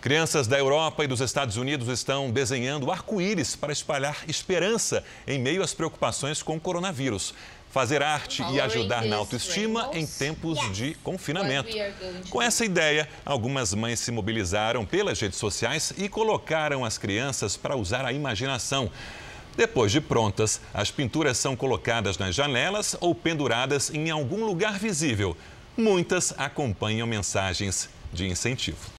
Crianças da Europa e dos Estados Unidos estão desenhando arco-íris para espalhar esperança em meio às preocupações com o coronavírus. Fazer arte e ajudar na autoestima em tempos de confinamento. Com essa ideia, algumas mães se mobilizaram pelas redes sociais e colocaram as crianças para usar a imaginação. Depois de prontas, as pinturas são colocadas nas janelas ou penduradas em algum lugar visível. Muitas acompanham mensagens de incentivo.